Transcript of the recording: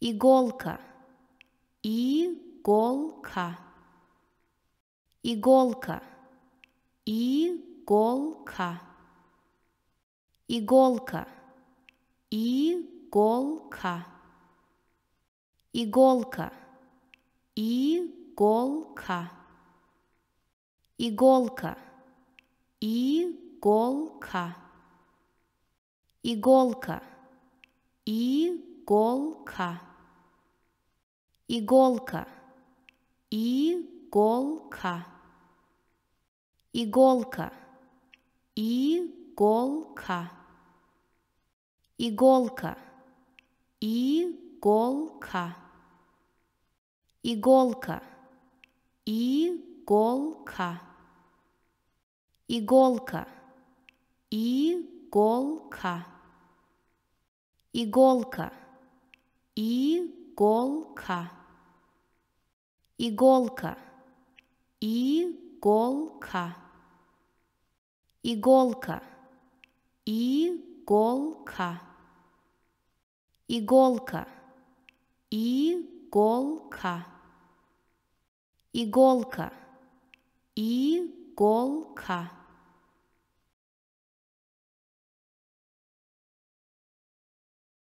иголка, иголка, иголка, иголка, иголка, иголка, иголка, иголка, иголка, иголка, иголка, иголка иголка, иголка, иголка, иголка, иголка, иголка, иголка, иголка, иголка, иголка, иголка, иголка иголка, иголка, иголка, иголка, иголка, иголка, иголка, иголка.